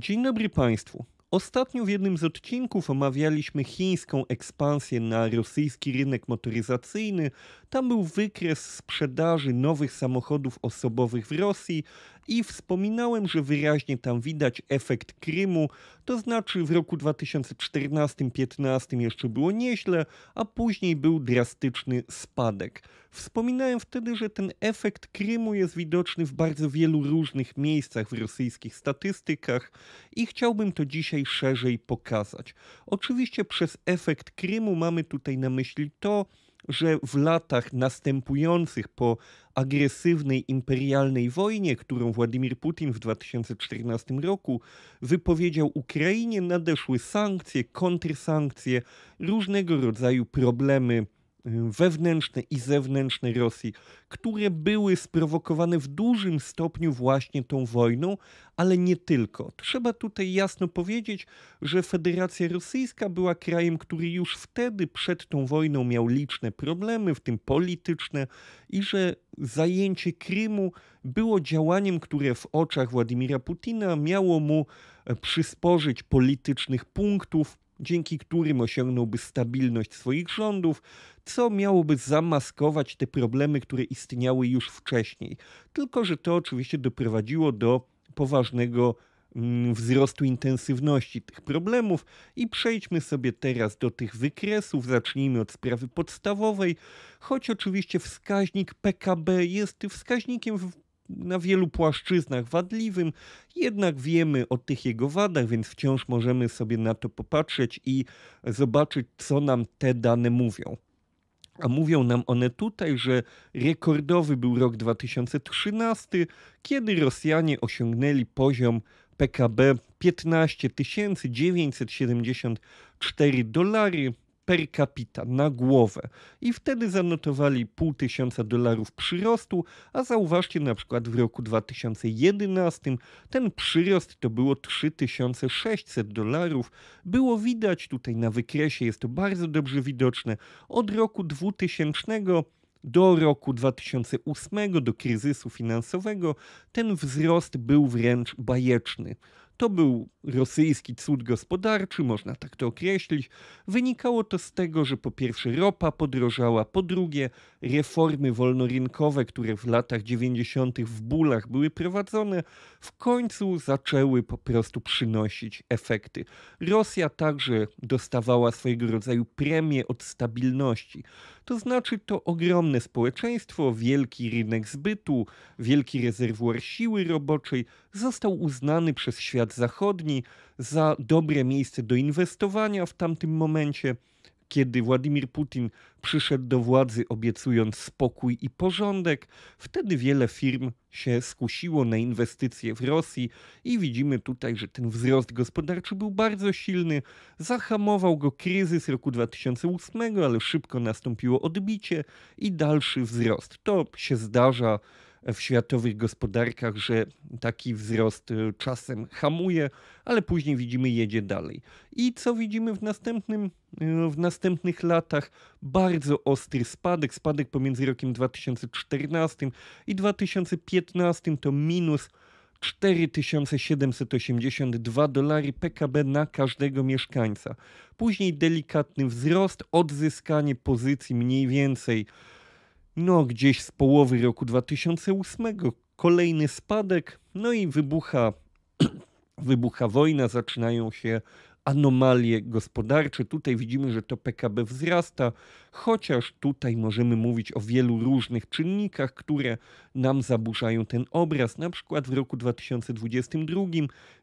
Dzień dobry Państwu. Ostatnio w jednym z odcinków omawialiśmy chińską ekspansję na rosyjski rynek motoryzacyjny. Tam był wykres sprzedaży nowych samochodów osobowych w Rosji i wspominałem, że wyraźnie tam widać efekt Krymu, to znaczy w roku 2014-15 jeszcze było nieźle, a później był drastyczny spadek. Wspominałem wtedy, że ten efekt Krymu jest widoczny w bardzo wielu różnych miejscach w rosyjskich statystykach i chciałbym to dzisiaj szerzej pokazać. Oczywiście przez efekt Krymu mamy tutaj na myśli to, że w latach następujących po agresywnej imperialnej wojnie, którą Władimir Putin w 2014 roku wypowiedział Ukrainie, nadeszły sankcje, kontrsankcje, różnego rodzaju problemy Y, wewnętrzne i zewnętrzne Rosji, które były sprowokowane w dużym stopniu właśnie tą wojną, ale nie tylko. Trzeba tutaj jasno powiedzieć, że Federacja Rosyjska była krajem, który już wtedy przed tą wojną miał liczne problemy, w tym polityczne, i że zajęcie Krymu było działaniem, które w oczach Władimira Putina miało mu e, przysporzyć politycznych punktów, dzięki którym osiągnąłby stabilność swoich rządów, co miałoby zamaskować te problemy, które istniały już wcześniej. Tylko, że to oczywiście doprowadziło do poważnego mm, wzrostu intensywności tych problemów i przejdźmy sobie teraz do tych wykresów. Zacznijmy od sprawy podstawowej, choć oczywiście wskaźnik PKB jest wskaźnikiem na wielu płaszczyznach wadliwym, jednak wiemy o tych jego wadach, więc wciąż możemy sobie na to popatrzeć i zobaczyć, co nam te dane mówią. A mówią nam one tutaj, że rekordowy był rok 2013, kiedy Rosjanie osiągnęli poziom PKB 15 974 dolary, per capita na głowę i wtedy zanotowali pół tysiąca dolarów przyrostu, a zauważcie na przykład w roku 2011 ten przyrost to było 3600 dolarów. Było widać tutaj na wykresie, jest to bardzo dobrze widoczne, od roku 2000 do roku 2008, do kryzysu finansowego, ten wzrost był wręcz bajeczny. To był rosyjski cud gospodarczy, można tak to określić. Wynikało to z tego, że po pierwsze ropa podrożała, po drugie reformy wolnorynkowe, które w latach 90. w bólach były prowadzone, w końcu zaczęły po prostu przynosić efekty. Rosja także dostawała swojego rodzaju premię od stabilności to znaczy to ogromne społeczeństwo, wielki rynek zbytu, wielki rezerwuar siły roboczej został uznany przez świat zachodni za dobre miejsce do inwestowania w tamtym momencie kiedy Władimir Putin przyszedł do władzy obiecując spokój i porządek, wtedy wiele firm się skusiło na inwestycje w Rosji i widzimy tutaj, że ten wzrost gospodarczy był bardzo silny. Zahamował go kryzys roku 2008, ale szybko nastąpiło odbicie i dalszy wzrost. To się zdarza w światowych gospodarkach, że taki wzrost y, czasem hamuje, ale później widzimy jedzie dalej. I co widzimy w następnym y, w następnych latach bardzo ostry spadek, spadek pomiędzy rokiem 2014 i 2015 to minus 4782 dolary PKB na każdego mieszkańca. Później delikatny wzrost, odzyskanie pozycji mniej więcej no, gdzieś z połowy roku 2008 kolejny spadek, no i wybucha, wybucha wojna, zaczynają się anomalie gospodarcze. Tutaj widzimy, że to PKB wzrasta, chociaż tutaj możemy mówić o wielu różnych czynnikach, które nam zaburzają ten obraz. Na przykład w roku 2022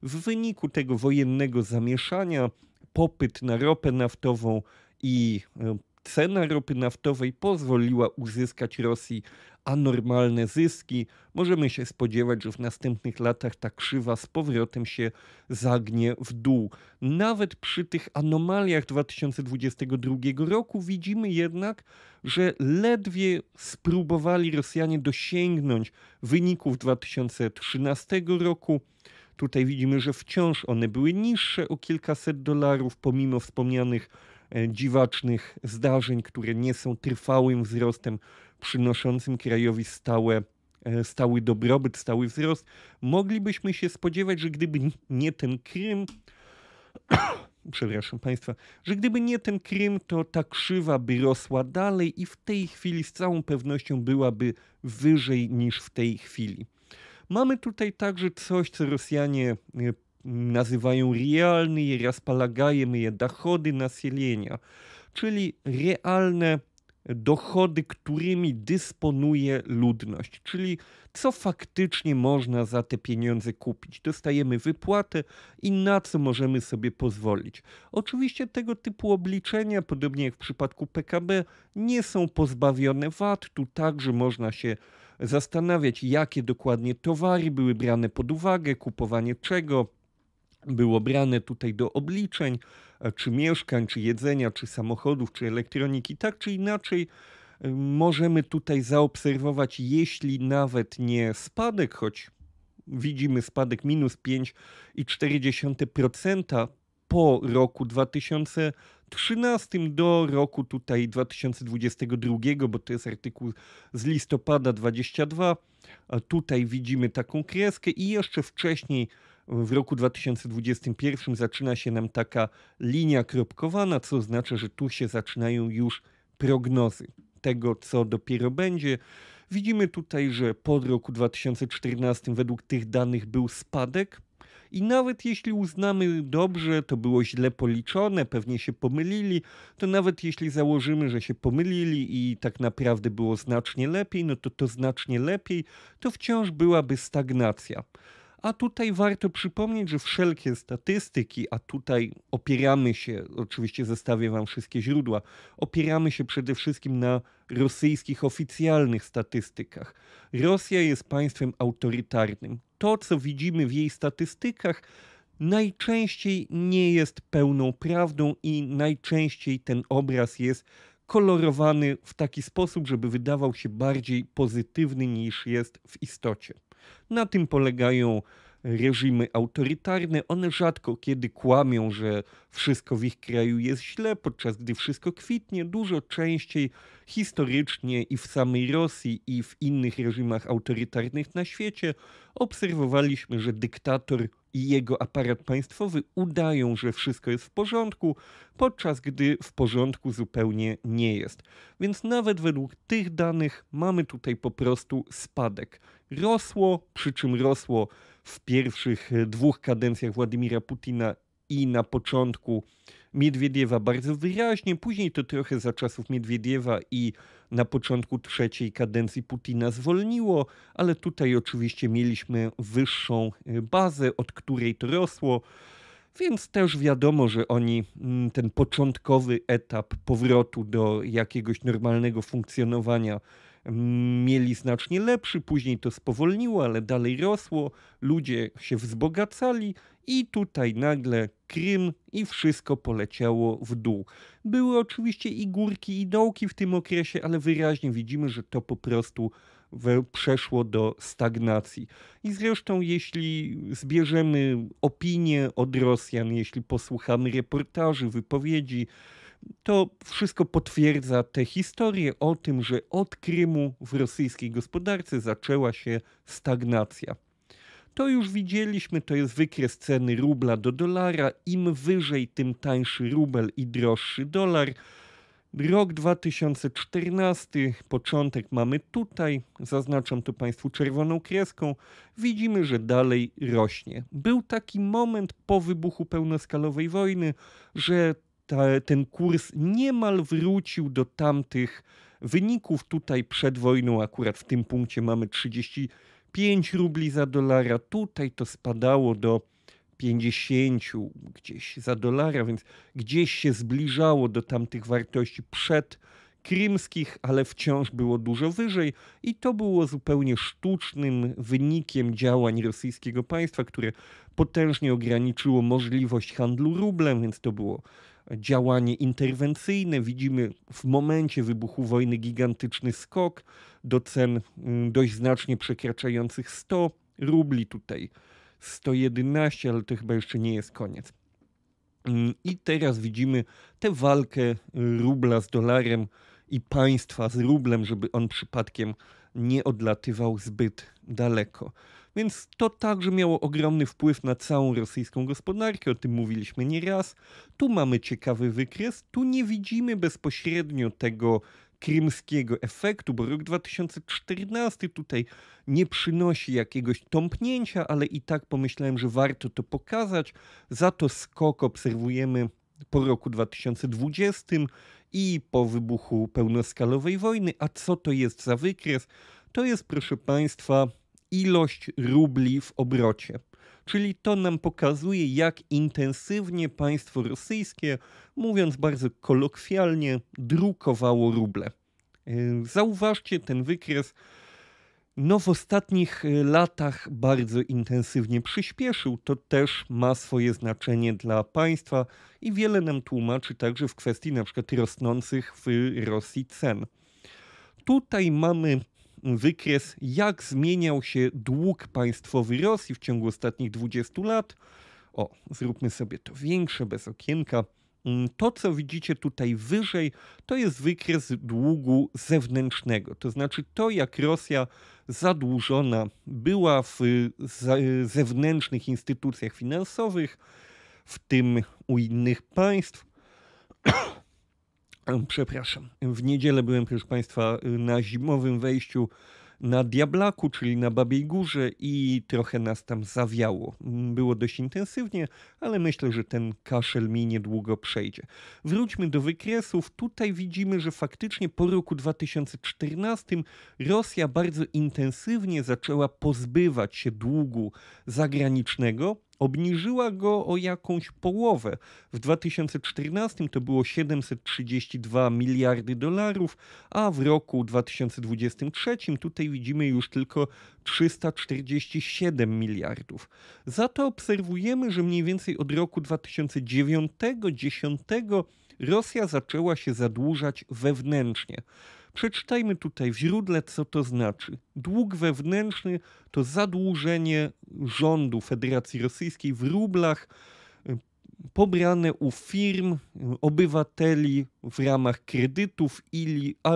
w wyniku tego wojennego zamieszania popyt na ropę naftową i e, Cena ropy naftowej pozwoliła uzyskać Rosji anormalne zyski. Możemy się spodziewać, że w następnych latach ta krzywa z powrotem się zagnie w dół. Nawet przy tych anomaliach 2022 roku widzimy jednak, że ledwie spróbowali Rosjanie dosięgnąć wyników 2013 roku. Tutaj widzimy, że wciąż one były niższe o kilkaset dolarów, pomimo wspomnianych E, dziwacznych zdarzeń, które nie są trwałym wzrostem przynoszącym krajowi stałe, e, stały dobrobyt, stały wzrost, moglibyśmy się spodziewać, że gdyby nie ten Krym, przepraszam Państwa, że gdyby nie ten Krym, to ta krzywa by rosła dalej i w tej chwili z całą pewnością byłaby wyżej niż w tej chwili. Mamy tutaj także coś, co Rosjanie e, nazywają realные je dochody nasilenia, czyli realne dochody, którymi dysponuje ludność, czyli co faktycznie można za te pieniądze kupić. Dostajemy wypłatę i na co możemy sobie pozwolić. Oczywiście tego typu obliczenia, podobnie jak w przypadku PKB, nie są pozbawione VAT. Tu także można się zastanawiać, jakie dokładnie towary były brane pod uwagę, kupowanie czego, było brane tutaj do obliczeń, e, czy mieszkań, czy jedzenia, czy samochodów, czy elektroniki. Tak czy inaczej, e, możemy tutaj zaobserwować, jeśli nawet nie spadek, choć widzimy spadek minus 5,4% po roku 2013 do roku tutaj 2022, bo to jest artykuł z listopada 22. Tutaj widzimy taką kreskę i jeszcze wcześniej w roku 2021 zaczyna się nam taka linia kropkowana, co oznacza, że tu się zaczynają już prognozy tego, co dopiero będzie. Widzimy tutaj, że po roku 2014 według tych danych był spadek. I nawet jeśli uznamy dobrze, to było źle policzone, pewnie się pomylili, to nawet jeśli założymy, że się pomylili i tak naprawdę było znacznie lepiej, no to to znacznie lepiej, to wciąż byłaby stagnacja. A tutaj warto przypomnieć, że wszelkie statystyki, a tutaj opieramy się, oczywiście zestawię Wam wszystkie źródła, opieramy się przede wszystkim na rosyjskich oficjalnych statystykach. Rosja jest państwem autorytarnym. To, co widzimy w jej statystykach, najczęściej nie jest pełną prawdą i najczęściej ten obraz jest kolorowany w taki sposób, żeby wydawał się bardziej pozytywny niż jest w istocie. Na tym polegają reżimy autorytarne. One rzadko kiedy kłamią, że wszystko w ich kraju jest źle, podczas gdy wszystko kwitnie. Dużo częściej historycznie i w samej Rosji, i w innych reżimach autorytarnych na świecie obserwowaliśmy, że dyktator i jego aparat państwowy udają, że wszystko jest w porządku, podczas gdy w porządku zupełnie nie jest. Więc nawet według tych danych mamy tutaj po prostu spadek. Rosło, przy czym rosło w pierwszych dwóch kadencjach Władimira Putina i na początku Miedwiediewa bardzo wyraźnie, później to trochę za czasów Miedwiediewa i na początku trzeciej kadencji Putina zwolniło, ale tutaj oczywiście mieliśmy wyższą e, bazę, od której to rosło. Więc też wiadomo, że oni mm, ten początkowy etap powrotu do jakiegoś normalnego funkcjonowania mieli znacznie lepszy, później to spowolniło, ale dalej rosło, ludzie się wzbogacali i tutaj nagle Krym i wszystko poleciało w dół. Były oczywiście i górki, i dołki w tym okresie, ale wyraźnie widzimy, że to po prostu przeszło do stagnacji. I zresztą, jeśli zbierzemy opinie od Rosjan, jeśli posłuchamy reportaży, wypowiedzi, to wszystko potwierdza tę historię o tym, że od Krymu w rosyjskiej gospodarce zaczęła się stagnacja. To już widzieliśmy, to jest wykres ceny rubla do dolara. Im wyżej, tym tańszy rubel i droższy dolar. Rok 2014, początek mamy tutaj, zaznaczam to Państwu czerwoną kreską. Widzimy, że dalej rośnie. Był taki moment po wybuchu pełnoskalowej wojny, że ta, ten kurs niemal wrócił do tamtych wyników. Tutaj przed wojną, akurat w tym punkcie, mamy 35 rubli za dolara. Tutaj to spadało do 50 gdzieś za dolara, więc gdzieś się zbliżało do tamtych wartości przed krymskich, ale wciąż było dużo wyżej i to było zupełnie sztucznym wynikiem działań rosyjskiego państwa, które potężnie ograniczyło możliwość handlu rublem, więc to było działanie interwencyjne. Widzimy w momencie wybuchu wojny gigantyczny skok do cen mm, dość znacznie przekraczających 100 rubli tutaj. 111, ale to chyba jeszcze nie jest koniec. Mm, I teraz widzimy tę walkę y, rubla z dolarem i państwa z rublem, żeby on przypadkiem nie odlatywał zbyt daleko. Więc to także miało ogromny wpływ na całą rosyjską gospodarkę, o tym mówiliśmy nieraz. Tu mamy ciekawy wykres, tu nie widzimy bezpośrednio tego krymskiego efektu, bo rok 2014 tutaj nie przynosi jakiegoś tąpnięcia, ale i tak pomyślałem, że warto to pokazać. Za to skok obserwujemy po roku 2020 i po wybuchu pełnoskalowej wojny. A co to jest za wykres? To jest, proszę Państwa, ilość rubli w obrocie. Czyli to nam pokazuje, jak intensywnie państwo rosyjskie, mówiąc bardzo kolokwialnie, drukowało ruble. Yy, zauważcie ten wykres. No, w ostatnich y, latach bardzo intensywnie przyspieszył. To też ma swoje znaczenie dla państwa i wiele nam tłumaczy także w kwestii na przykład rosnących w Rosji cen. Tutaj mamy wykres, jak zmieniał się dług państwowy Rosji w ciągu ostatnich 20 lat. O, zróbmy sobie to większe, bez okienka. Mm, to, co widzicie tutaj wyżej, to jest wykres długu zewnętrznego, to znaczy to, jak Rosja zadłużona była w zewnętrznych instytucjach finansowych, w tym u innych państw przepraszam, w niedzielę byłem, proszę Państwa, y, na zimowym wejściu na Diablaku, czyli na Babiej Górze i trochę nas tam zawiało. Mm, było dość intensywnie, ale myślę, że ten kaszel mi niedługo przejdzie. Wróćmy do wykresów. Tutaj widzimy, że faktycznie po roku 2014 Rosja bardzo intensywnie zaczęła pozbywać się długu zagranicznego. Obniżyła go o jakąś połowę. W 2014 to było 732 miliardy dolarów, a w roku 2023 tutaj widzimy już tylko 347 miliardów. Za to obserwujemy, że mniej więcej od roku 2009-2010 Rosja zaczęła się zadłużać wewnętrznie. Przeczytajmy tutaj w źródle, co to znaczy. Dług wewnętrzny to zadłużenie rządu Federacji Rosyjskiej w rublach y, pobrane u firm, y, obywateli w ramach kredytów ili, a,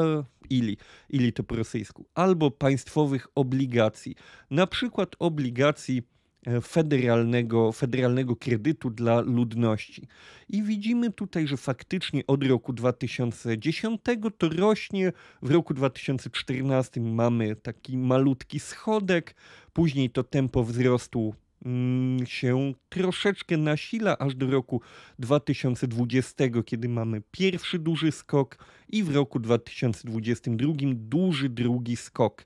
ili, ili to po rosyjsku, albo państwowych obligacji, na przykład obligacji E, federalnego, federalnego kredytu dla ludności. I widzimy tutaj, że faktycznie od roku 2010 to rośnie. W roku 2014 mamy taki malutki schodek, później to tempo wzrostu mm, się troszeczkę nasila aż do roku 2020, kiedy mamy pierwszy duży skok i w roku 2022 duży drugi skok.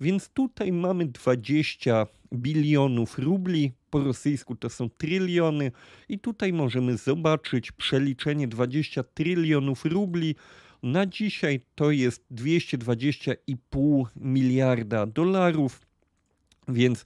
Więc tutaj mamy 20 bilionów rubli, po rosyjsku to są tryliony, i tutaj możemy zobaczyć przeliczenie 20 trylionów rubli. Na dzisiaj to jest 220,5 miliarda dolarów, więc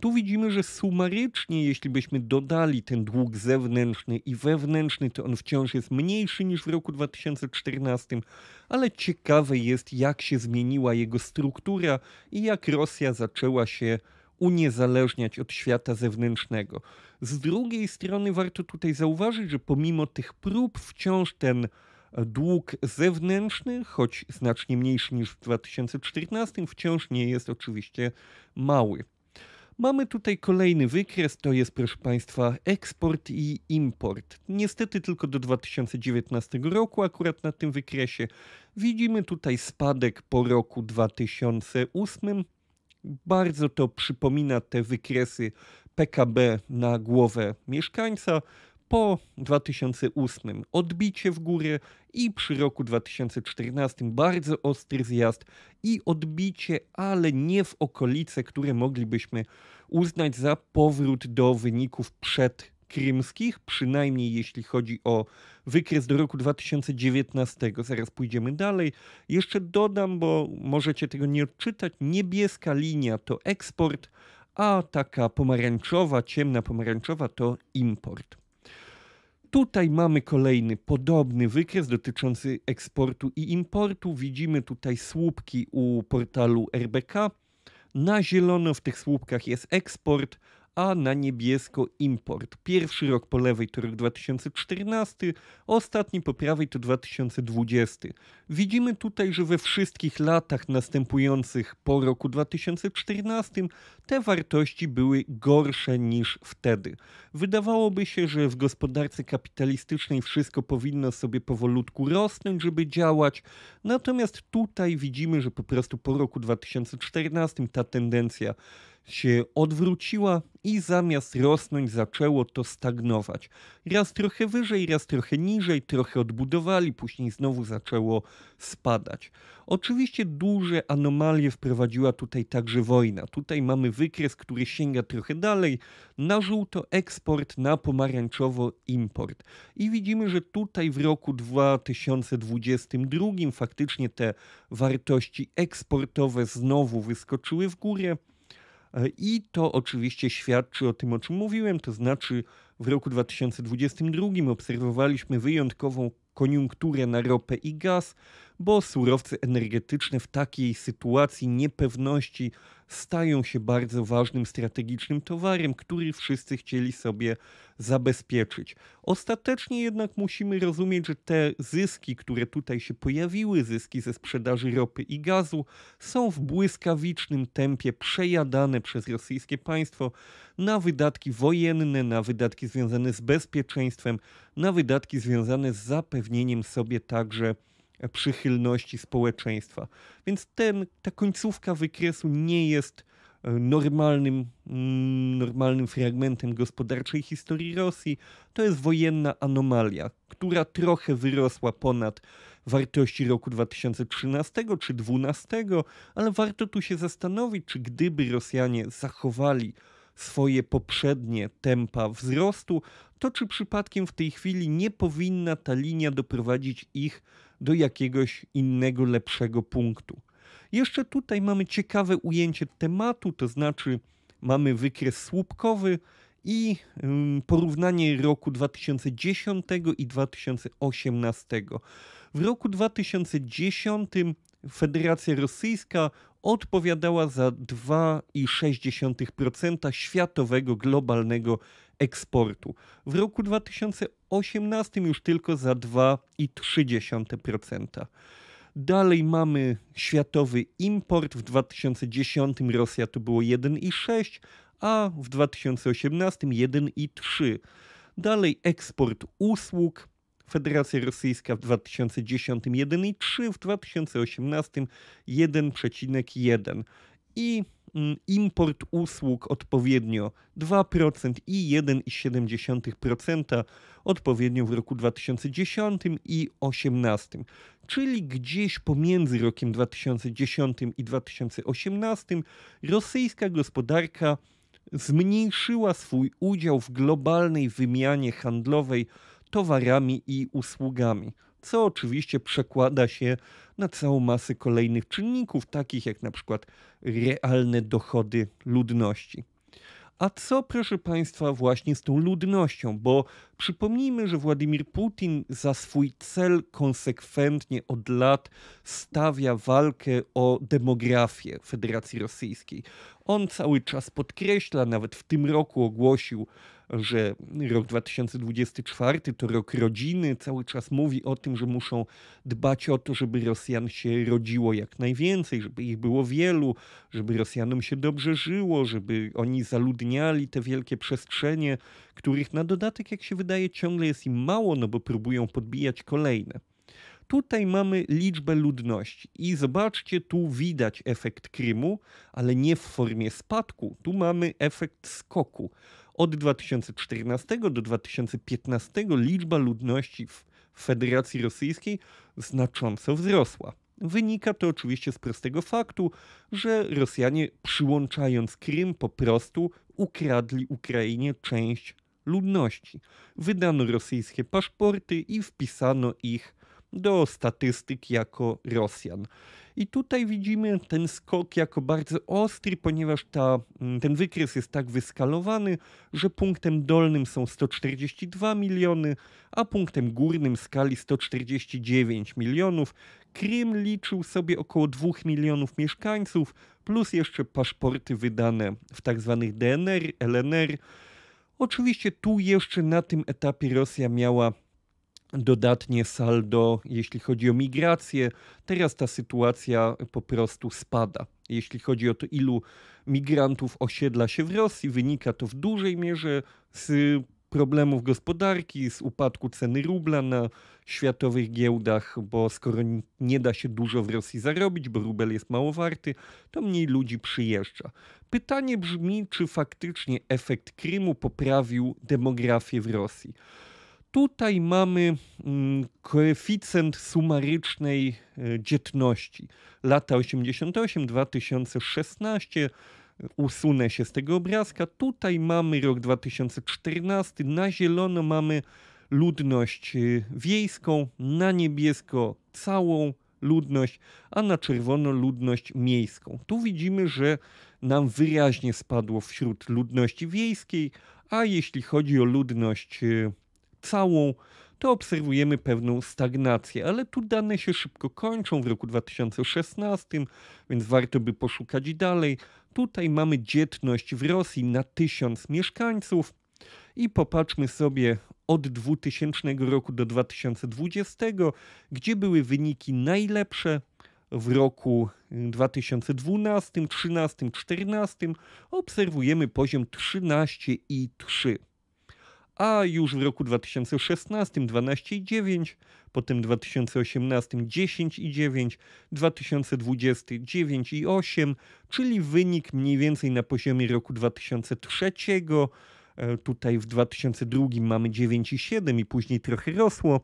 tu widzimy, że sumarycznie, jeśli byśmy dodali ten dług zewnętrzny i wewnętrzny, to on wciąż jest mniejszy niż w roku 2014, ale ciekawe jest, jak się zmieniła jego struktura i jak Rosja zaczęła się uniezależniać od świata zewnętrznego. Z drugiej strony warto tutaj zauważyć, że pomimo tych prób wciąż ten e, dług zewnętrzny, choć znacznie mniejszy niż w 2014, wciąż nie jest oczywiście mały. Mamy tutaj kolejny wykres, to jest proszę Państwa eksport i import. Niestety tylko do 2019 roku, akurat na tym wykresie, widzimy tutaj spadek po roku 2008 bardzo to przypomina te wykresy PKB na głowę mieszkańca po 2008 odbicie w górę i przy roku 2014 bardzo ostry zjazd i odbicie, ale nie w okolice, które moglibyśmy uznać za powrót do wyników przed krymskich, przynajmniej jeśli chodzi o wykres do roku 2019. Zaraz pójdziemy dalej. Jeszcze dodam, bo możecie tego nie odczytać, niebieska linia to eksport, a taka pomarańczowa, ciemna pomarańczowa to import. Tutaj mamy kolejny podobny wykres dotyczący eksportu i importu. Widzimy tutaj słupki u portalu RBK. Na zielono w tych słupkach jest eksport, a na niebiesko import. Pierwszy rok po lewej to rok 2014, ostatni po prawej to 2020. Widzimy tutaj, że we wszystkich latach następujących po roku 2014 te wartości były gorsze niż wtedy. Wydawałoby się, że w gospodarce kapitalistycznej wszystko powinno sobie powolutku rosnąć, żeby działać, natomiast tutaj widzimy, że po prostu po roku 2014 ta tendencja się odwróciła i zamiast rosnąć zaczęło to stagnować. Raz trochę wyżej, raz trochę niżej, trochę odbudowali, później znowu zaczęło spadać. Oczywiście duże anomalie wprowadziła tutaj także wojna. Tutaj mamy wykres, który sięga trochę dalej. Na żółto eksport, na pomarańczowo import. I widzimy, że tutaj w roku 2022 faktycznie te wartości eksportowe znowu wyskoczyły w górę. E, I to oczywiście świadczy o tym, o czym mówiłem, to znaczy w roku 2022 obserwowaliśmy wyjątkową koniunkturę na ropę i gaz, bo surowce energetyczne w takiej sytuacji niepewności stają się bardzo ważnym strategicznym towarem, który wszyscy chcieli sobie zabezpieczyć. Ostatecznie jednak musimy rozumieć, że te zyski, które tutaj się pojawiły, zyski ze sprzedaży ropy i gazu, są w błyskawicznym tempie przejadane przez rosyjskie państwo na wydatki wojenne, na wydatki związane z bezpieczeństwem, na wydatki związane z zapewnieniem sobie także przychylności społeczeństwa. Więc ten, ta końcówka wykresu nie jest e, normalnym, mm, normalnym fragmentem gospodarczej historii Rosji. To jest wojenna anomalia, która trochę wyrosła ponad wartości roku 2013 czy 2012, ale warto tu się zastanowić, czy gdyby Rosjanie zachowali swoje poprzednie tempa wzrostu, to czy przypadkiem w tej chwili nie powinna ta linia doprowadzić ich do jakiegoś innego, lepszego punktu. Jeszcze tutaj mamy ciekawe ujęcie tematu, to znaczy mamy wykres słupkowy i mm, porównanie roku 2010 i 2018. W roku 2010 Federacja Rosyjska odpowiadała za 2,6% światowego globalnego eksportu. W roku 2018 już tylko za 2,3%. Dalej mamy światowy import. W 2010 Rosja to było 1,6, a w 2018 1,3. Dalej eksport usług. Federacja Rosyjska w 2010 1,3, w 2018 1,1. I Mm, import usług odpowiednio 2% i 1,7% odpowiednio w roku 2010 i 2018, czyli gdzieś pomiędzy rokiem 2010 i 2018 rosyjska gospodarka zmniejszyła swój udział w globalnej wymianie handlowej towarami i usługami co oczywiście przekłada się na całą masę kolejnych czynników, takich jak na przykład realne dochody ludności. A co, proszę Państwa, właśnie z tą ludnością? Bo przypomnijmy, że Władimir Putin za swój cel konsekwentnie od lat stawia walkę o demografię Federacji Rosyjskiej. On cały czas podkreśla, nawet w tym roku ogłosił, że rok 2024 to rok rodziny, cały czas mówi o tym, że muszą dbać o to, żeby Rosjan się rodziło jak najwięcej, żeby ich było wielu, żeby Rosjanom się dobrze żyło, żeby oni zaludniali te wielkie przestrzenie, których na dodatek, jak się wydaje, ciągle jest im mało, no bo próbują podbijać kolejne. Tutaj mamy liczbę ludności i zobaczcie, tu widać efekt Krymu, ale nie w formie spadku. Tu mamy efekt skoku. Od 2014 do 2015 liczba ludności w Federacji Rosyjskiej znacząco wzrosła. Wynika to oczywiście z prostego faktu, że Rosjanie przyłączając Krym po prostu ukradli Ukrainie część ludności. Wydano rosyjskie paszporty i wpisano ich do statystyk jako Rosjan. I tutaj widzimy ten skok jako bardzo ostry, ponieważ ta, mm, ten wykres jest tak wyskalowany, że punktem dolnym są 142 miliony, a punktem górnym skali 149 milionów. Krym liczył sobie około 2 milionów mieszkańców, plus jeszcze paszporty wydane w tzw. Tak DNR, LNR. Oczywiście tu jeszcze na tym etapie Rosja miała dodatnie saldo, jeśli chodzi o migrację. Teraz ta sytuacja po prostu spada. Jeśli chodzi o to, ilu migrantów osiedla się w Rosji, wynika to w dużej mierze z problemów gospodarki, z upadku ceny rubla na światowych giełdach, bo skoro nie da się dużo w Rosji zarobić, bo rubel jest mało warty, to mniej ludzi przyjeżdża. Pytanie brzmi, czy faktycznie efekt Krymu poprawił demografię w Rosji tutaj mamy mm, koeficjent sumarycznej e, dzietności. Lata 88, 2016. Usunę się z tego obrazka. Tutaj mamy rok 2014. Na zielono mamy ludność e, wiejską, na niebiesko całą ludność, a na czerwono ludność miejską. Tu widzimy, że nam wyraźnie spadło wśród ludności wiejskiej, a jeśli chodzi o ludność e, całą, to obserwujemy pewną stagnację, ale tu dane się szybko kończą w roku 2016, więc warto by poszukać dalej. Tutaj mamy dzietność w Rosji na 1000 mieszkańców i popatrzmy sobie od 2000 roku do 2020, gdzie były wyniki najlepsze w roku 2012, 13, 14 obserwujemy poziom 13,3 a już w roku 2016 12,9, potem 2018 10,9, 2020 9,8, czyli wynik mniej więcej na poziomie roku 2003. E, tutaj w 2002 mamy 9,7 i później trochę rosło,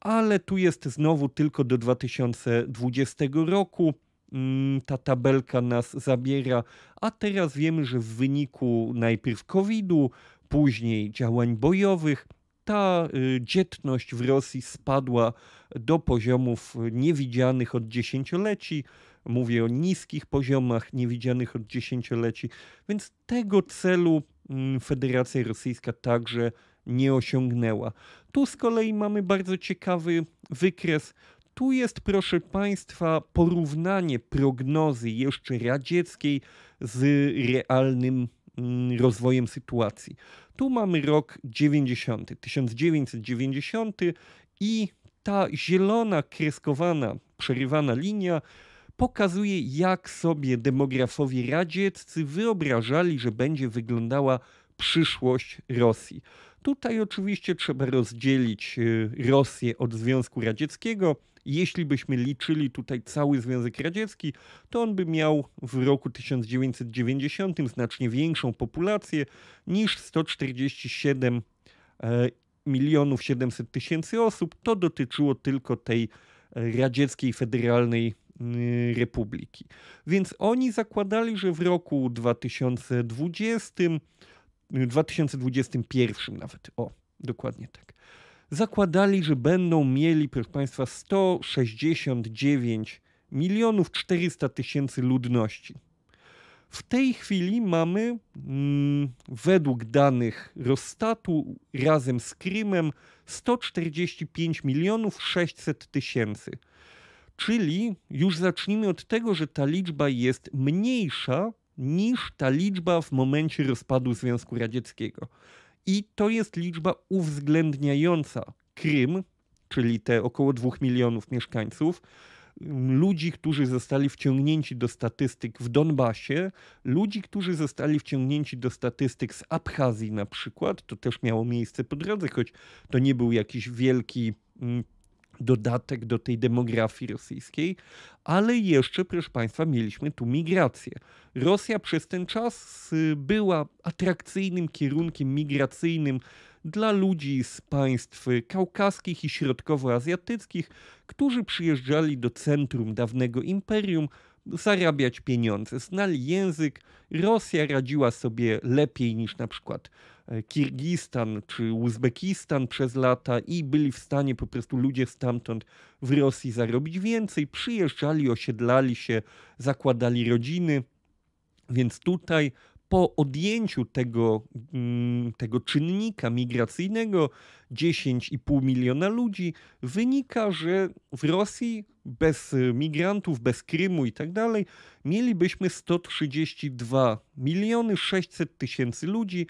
ale tu jest znowu tylko do 2020 roku mm, ta tabelka nas zabiera, a teraz wiemy, że w wyniku najpierw COVID-u, później działań bojowych, ta y, dzietność w Rosji spadła do poziomów niewidzianych od dziesięcioleci. Mówię o niskich poziomach niewidzianych od dziesięcioleci, więc tego celu mm, Federacja Rosyjska także nie osiągnęła. Tu z kolei mamy bardzo ciekawy wykres. Tu jest, proszę Państwa, porównanie prognozy jeszcze radzieckiej z realnym Mm, rozwojem sytuacji. Tu mamy rok 90, 1990 i ta zielona, kreskowana, przerywana linia pokazuje, jak sobie demografowie radzieccy wyobrażali, że będzie wyglądała przyszłość Rosji. Tutaj oczywiście trzeba rozdzielić y, Rosję od Związku Radzieckiego. Jeśli byśmy liczyli tutaj cały Związek Radziecki, to on by miał w roku 1990 znacznie większą populację niż 147 e, milionów 700 tysięcy osób. To dotyczyło tylko tej e, radzieckiej federalnej mm, republiki. Więc oni zakładali, że w roku 2020, 2021 nawet, o, dokładnie tak, zakładali, że będą mieli, proszę Państwa, 169 milionów 400 tysięcy ludności. W tej chwili mamy, mm, według danych Rostatu, razem z Krymem, 145 milionów 600 tysięcy. Czyli już zacznijmy od tego, że ta liczba jest mniejsza niż ta liczba w momencie rozpadu Związku Radzieckiego. I to jest liczba uwzględniająca Krym, czyli te około 2 milionów mieszkańców, ludzi, którzy zostali wciągnięci do statystyk w Donbasie, ludzi, którzy zostali wciągnięci do statystyk z Abchazji na przykład, to też miało miejsce po drodze, choć to nie był jakiś wielki dodatek do tej demografii rosyjskiej, ale jeszcze, proszę Państwa, mieliśmy tu migrację. Rosja przez ten czas y, była atrakcyjnym kierunkiem migracyjnym dla ludzi z państw kaukaskich i środkowoazjatyckich, którzy przyjeżdżali do centrum dawnego imperium, zarabiać pieniądze. Znali język, Rosja radziła sobie lepiej niż na przykład E, Kirgistan czy Uzbekistan przez lata i byli w stanie po prostu ludzie stamtąd w Rosji zarobić więcej. Przyjeżdżali, osiedlali się, zakładali rodziny. Więc tutaj po odjęciu tego, mm, tego czynnika migracyjnego 10,5 miliona ludzi, wynika, że w Rosji bez migrantów, bez Krymu i tak dalej, mielibyśmy 132 miliony 600 tysięcy ludzi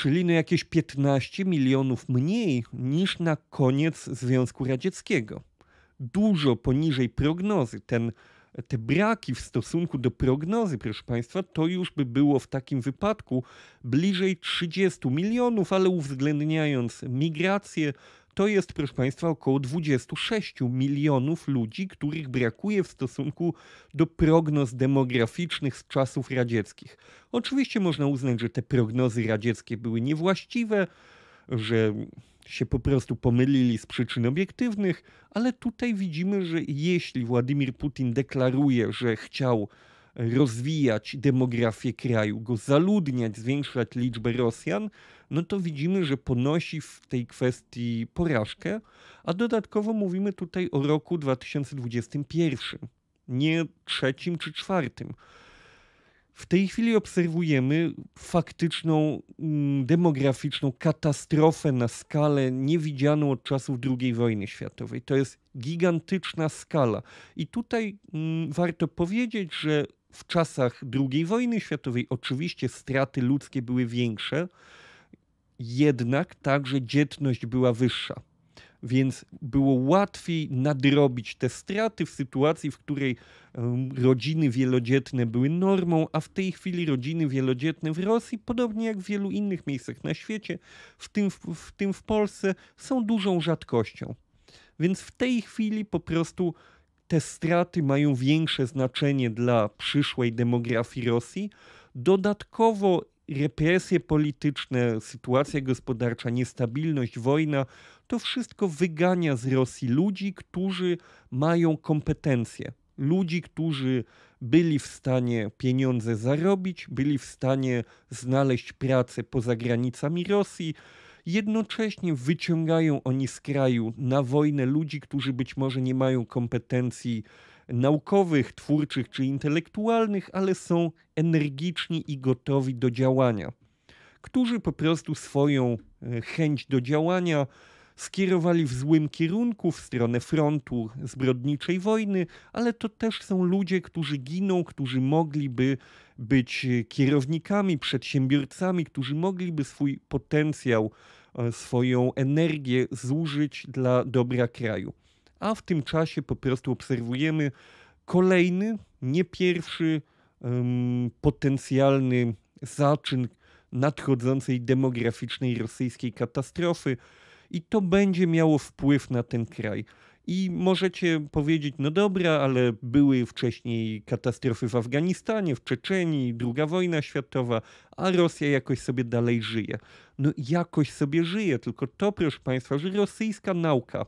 czyli no jakieś 15 milionów mniej niż na koniec Związku Radzieckiego. Dużo poniżej prognozy. Ten, te braki w stosunku do prognozy, proszę Państwa, to już by było w takim wypadku bliżej 30 milionów, ale uwzględniając migrację, to jest, proszę Państwa, około 26 milionów ludzi, których brakuje w stosunku do prognoz demograficznych z czasów radzieckich. Oczywiście można uznać, że te prognozy radzieckie były niewłaściwe, że się po prostu pomylili z przyczyn obiektywnych, ale tutaj widzimy, że jeśli Władimir Putin deklaruje, że chciał rozwijać demografię kraju, go zaludniać, zwiększać liczbę Rosjan, no to widzimy, że ponosi w tej kwestii porażkę, a dodatkowo mówimy tutaj o roku 2021, nie trzecim czy czwartym. W tej chwili obserwujemy faktyczną mm, demograficzną katastrofę na skalę niewidzianą od czasów II wojny światowej. To jest gigantyczna skala. I tutaj mm, warto powiedzieć, że w czasach II wojny światowej oczywiście straty ludzkie były większe, jednak także dzietność była wyższa. Więc było łatwiej nadrobić te straty w sytuacji, w której rodziny wielodzietne były normą, a w tej chwili rodziny wielodzietne w Rosji, podobnie jak w wielu innych miejscach na świecie, w tym w, w tym w Polsce, są dużą rzadkością. Więc w tej chwili po prostu te straty mają większe znaczenie dla przyszłej demografii Rosji. Dodatkowo represje polityczne, sytuacja gospodarcza, niestabilność, wojna to wszystko wygania z Rosji ludzi, którzy mają kompetencje. Ludzi, którzy byli w stanie pieniądze zarobić, byli w stanie znaleźć pracę poza granicami Rosji, Jednocześnie wyciągają oni z kraju na wojnę ludzi, którzy być może nie mają kompetencji naukowych, twórczych czy intelektualnych, ale są energiczni i gotowi do działania, którzy po prostu swoją e, chęć do działania skierowali w złym kierunku, w stronę frontu zbrodniczej wojny, ale to też są ludzie, którzy giną, którzy mogliby być kierownikami, przedsiębiorcami, którzy mogliby swój potencjał, e, swoją energię zużyć dla dobra kraju. A w tym czasie po prostu obserwujemy kolejny, nie pierwszy um, potencjalny zaczyn nadchodzącej demograficznej rosyjskiej katastrofy, i to będzie miało wpływ na ten kraj. I możecie powiedzieć, no dobra, ale były wcześniej katastrofy w Afganistanie, w Czeczenii, II wojna światowa, a Rosja jakoś sobie dalej żyje. No jakoś sobie żyje, tylko to, proszę Państwa, że rosyjska nauka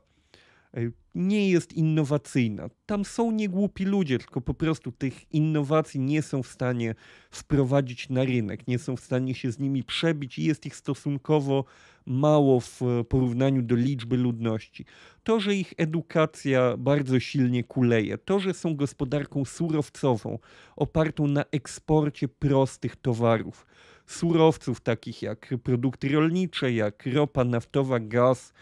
E, nie jest innowacyjna. Tam są niegłupi ludzie, tylko po prostu tych innowacji nie są w stanie wprowadzić na rynek, nie są w stanie się z nimi przebić i jest ich stosunkowo mało w e, porównaniu do liczby ludności. To, że ich edukacja bardzo silnie kuleje, to, że są gospodarką surowcową, opartą na eksporcie prostych towarów, surowców takich jak produkty rolnicze, jak ropa naftowa, gaz,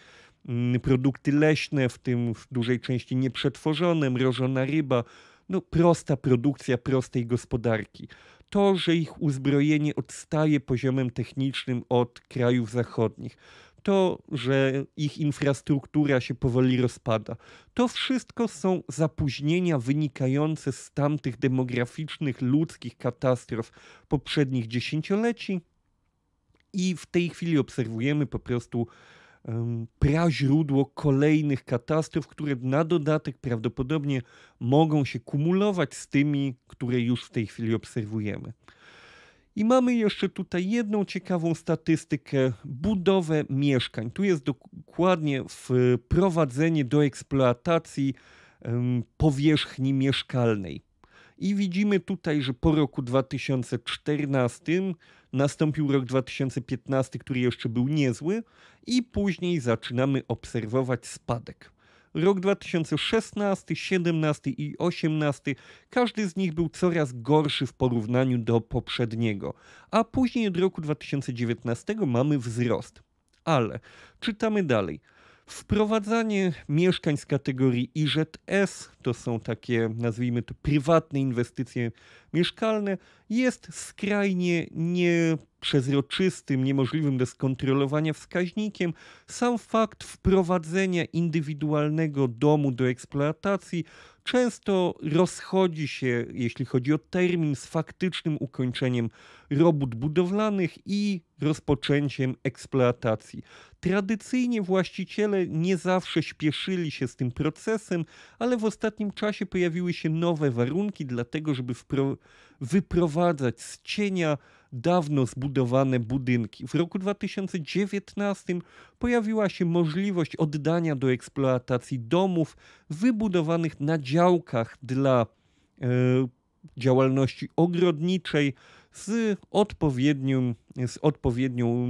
Mm, produkty leśne, w tym w dużej części nieprzetworzone, mrożona ryba. No, prosta produkcja prostej gospodarki. To, że ich uzbrojenie odstaje poziomem technicznym od krajów zachodnich, to, że ich infrastruktura się powoli rozpada. To wszystko są zapóźnienia wynikające z tamtych demograficznych, ludzkich katastrof poprzednich dziesięcioleci. I w tej chwili obserwujemy po prostu praźródło kolejnych katastrof, które na dodatek prawdopodobnie mogą się kumulować z tymi, które już w tej chwili obserwujemy. I mamy jeszcze tutaj jedną ciekawą statystykę budowę mieszkań. Tu jest dokładnie wprowadzenie do eksploatacji powierzchni mieszkalnej. I widzimy tutaj, że po roku 2014 nastąpił rok 2015, który jeszcze był niezły, i później zaczynamy obserwować spadek. Rok 2016, 17 i 18, każdy z nich był coraz gorszy w porównaniu do poprzedniego, a później od roku 2019 mamy wzrost. Ale czytamy dalej. Wprowadzanie mieszkań z kategorii IZS, to są takie, nazwijmy to, prywatne inwestycje mieszkalne, jest skrajnie nieprzezroczystym, niemożliwym do skontrolowania wskaźnikiem. Sam fakt wprowadzenia indywidualnego domu do eksploatacji często rozchodzi się, jeśli chodzi o termin, z faktycznym ukończeniem robót budowlanych i rozpoczęciem eksploatacji. Tradycyjnie właściciele nie zawsze śpieszyli się z tym procesem, ale w ostatnim czasie pojawiły się nowe warunki, dlatego żeby wyprowadzać z cienia dawno zbudowane budynki. W roku 2019 pojawiła się możliwość oddania do eksploatacji domów wybudowanych na działkach dla e, działalności ogrodniczej z, odpowiednim, z, odpowiednią,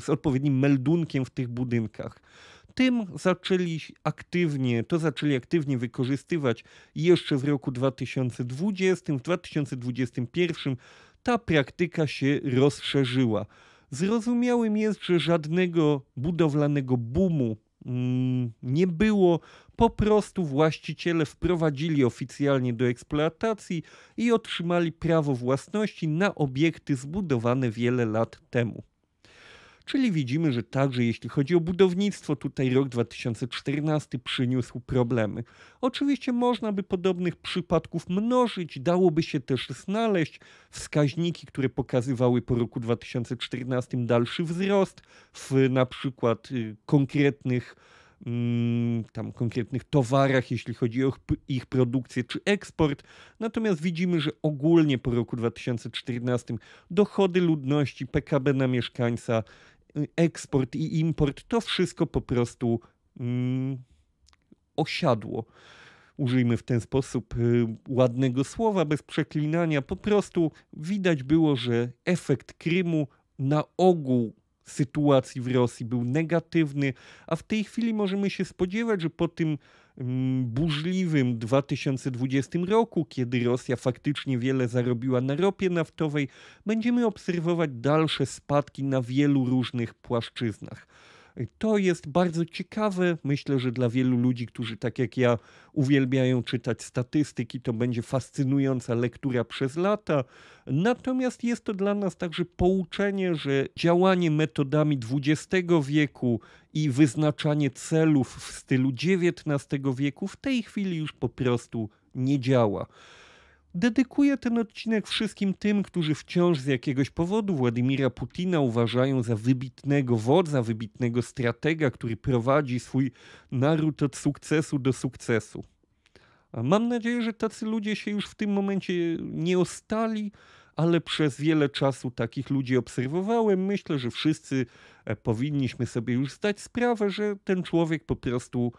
z odpowiednim meldunkiem w tych budynkach tym zaczęli aktywnie, to zaczęli aktywnie wykorzystywać jeszcze w roku 2020, w 2021 ta praktyka się rozszerzyła. Zrozumiałym jest, że żadnego budowlanego boomu mm, nie było, po prostu właściciele wprowadzili oficjalnie do eksploatacji i otrzymali prawo własności na obiekty zbudowane wiele lat temu. Czyli widzimy, że także jeśli chodzi o budownictwo, tutaj rok 2014 przyniósł problemy. Oczywiście można by podobnych przypadków mnożyć, dałoby się też znaleźć wskaźniki, które pokazywały po roku 2014 dalszy wzrost w na przykład y, konkretnych Mm, tam konkretnych towarach, jeśli chodzi o ich produkcję czy eksport. Natomiast widzimy, że ogólnie po roku 2014 dochody ludności, PKB na mieszkańca, y, eksport i import to wszystko po prostu mm, osiadło. Użyjmy w ten sposób y, ładnego słowa, bez przeklinania. Po prostu widać było, że efekt Krymu na ogół sytuacji w Rosji był negatywny, a w tej chwili możemy się spodziewać, że po tym mm, burzliwym 2020 roku, kiedy Rosja faktycznie wiele zarobiła na ropie naftowej, będziemy obserwować dalsze spadki na wielu różnych płaszczyznach. To jest bardzo ciekawe. Myślę, że dla wielu ludzi, którzy tak jak ja uwielbiają czytać statystyki, to będzie fascynująca lektura przez lata. Natomiast jest to dla nas także pouczenie, że działanie metodami XX wieku i wyznaczanie celów w stylu XIX wieku w tej chwili już po prostu nie działa. Dedykuję ten odcinek wszystkim tym, którzy wciąż z jakiegoś powodu Władimira Putina uważają za wybitnego wodza, wybitnego stratega, który prowadzi swój naród od sukcesu do sukcesu. A mam nadzieję, że tacy ludzie się już w tym momencie nie ostali, ale przez wiele czasu takich ludzi obserwowałem. Myślę, że wszyscy e, powinniśmy sobie już zdać sprawę, że ten człowiek po prostu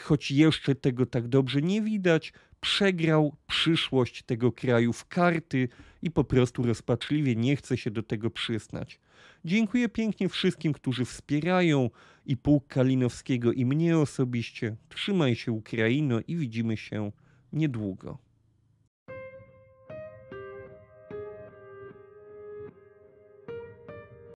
choć jeszcze tego tak dobrze nie widać, przegrał przyszłość tego kraju w karty i po prostu rozpaczliwie nie chce się do tego przyznać. Dziękuję pięknie wszystkim, którzy wspierają i pułk Kalinowskiego i mnie osobiście. Trzymaj się Ukraino i widzimy się niedługo.